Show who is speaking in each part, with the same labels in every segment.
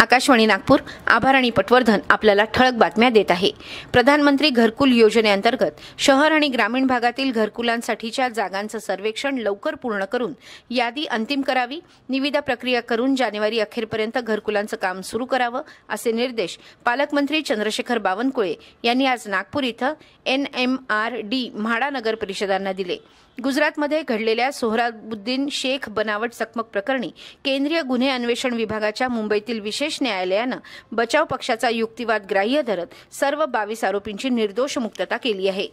Speaker 1: आकाशवाणी नागपूर आभार आणि पटवर्धन आपल्याला ठळक बातम्या देत आहे प्रधानमंत्री घरकुल योजनेअंतर्गत शहर आणि ग्रामीण भागातील घरकुलांसाठीच्या जागांचं सर्वेक्षण लवकर पूर्ण करून यादी अंतिम करावी निविदा प्रक्रिया करून जानेवारी अखेरपर्यंत घरकुलांचं काम सुरू करावं असे निर्देश पालकमंत्री चंद्रशेखर बावनकुळे यांनी आज नागपूर इथं एनएमआरडी म्हाडा नगर परिषदांना दिले गुजरातमध्ये घडलेल्या सोहराबुद्दीन शेख बनावट चकमक प्रकरणी केंद्रीय गुन्हे अन्वेषण विभागाच्या मुंबईतील विशेष विशेष न्यायालयानं बचाव पक्षाचा युक्तिवाद ग्राह्य धरत सर्व बावीस आरोपींची निर्दोष मुक्तता केली आहे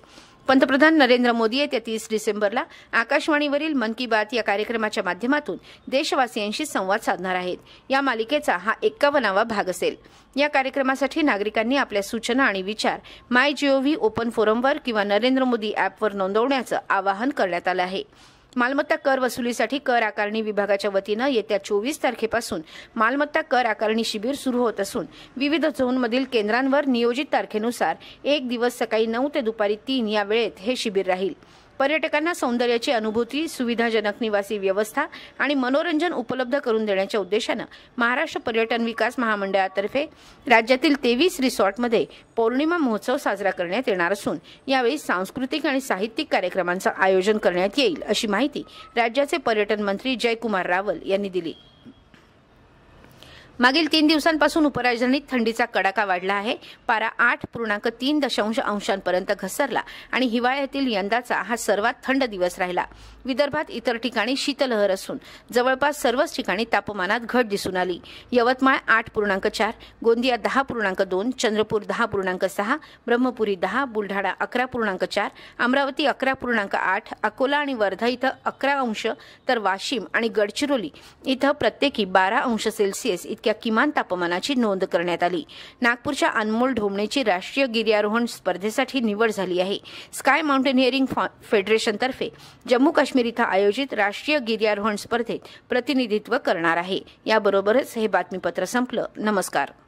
Speaker 1: पंतप्रधान नरेंद्र मोदी येत्या तीस डिसेंबरला आकाशवाणीवरील मन की बात या कार्यक्रमाच्या माध्यमातून देशवासियांशी संवाद साधणार आहेत या मालिकेचा हा एक्कावनावा भाग असेल या कार्यक्रमासाठी नागरिकांनी आपल्या सूचना आणि विचार माय जीओव्ही ओपन फोरमवर किंवा नरेंद्र मोदी ऍपवर नोंदवण्याचं आवाहन करण्यात आलं आहे मालमत्ता कर वसुलीसाठी कर आकारणी विभागाच्या वतीनं येत्या चोवीस तारखेपासून मालमत्ता कर आकारणी शिबिर सुरू होत असून विविध झोनमधील केंद्रांवर नियोजित तारखेनुसार एक दिवस सकाळी नऊ ते दुपारी तीन या वेळेत हे शिबिर राहील पर्यटकांना सौंदर्याची अनुभूती सुविधाजनक निवासी व्यवस्था आणि मनोरंजन उपलब्ध करून देण्याच्या उद्देशानं महाराष्ट्र पर्यटन विकास महामंडळातर्फे राज्यातील तेवीस रिसॉर्टमध्ये पौर्णिमा महोत्सव साजरा करण्यात येणार असून यावेळी सांस्कृतिक आणि साहित्यिक कार्यक्रमांचं आयोजन करण्यात येईल अशी माहिती राज्याचे पर्यटन मंत्री जयकुमार रावल यांनी दिली मागील तीन दिवसांपासून उपराजधानीत थंडीचा कडाका वाढला आहे पारा आठ पूर्णांक तीन दशांश अंशांपर्यंत घसरला आणि हिवाळ्यातील यंदाचा हा सर्वात थंड दिवस राहिला विदर्भात इतर ठिकाणी शीतलहर असून जवळपास सर्वच ठिकाणी तापमानात घट दिसून आली यवतमाळ आठ पूर्णांक चार गोंदिया दहा पूर्णांक दोन चंद्रपूर दहा पूर्णांक सहा ब्रह्मपुरी दहा बुलढाणा अकरा पूर्णांक चार अमरावती अकरा पूर्णांक आठ अकोला आणि वर्धा इथं अकरा अंश तर वाशिम आणि गडचिरोली इथं प्रत्येकी बारा अंश सेल्सिअस इतक्या किमान तापमानाची नोंद करण्यात आली नागपूरच्या अनमोल ढोमणेची राष्ट्रीय गिर्यारोहण स्पर्धेसाठी निवड झाली आहे स्काय माउंटेनिअरिंग फेडरेशनतर्फे जम्मू काश्मीर इथं आयोजित राष्ट्रीय गिर्यारोहण स्पर्धेत प्रतिनिधित्व करणार आहे याबरोबरच हे बातमीपत्र संपलं नमस्कार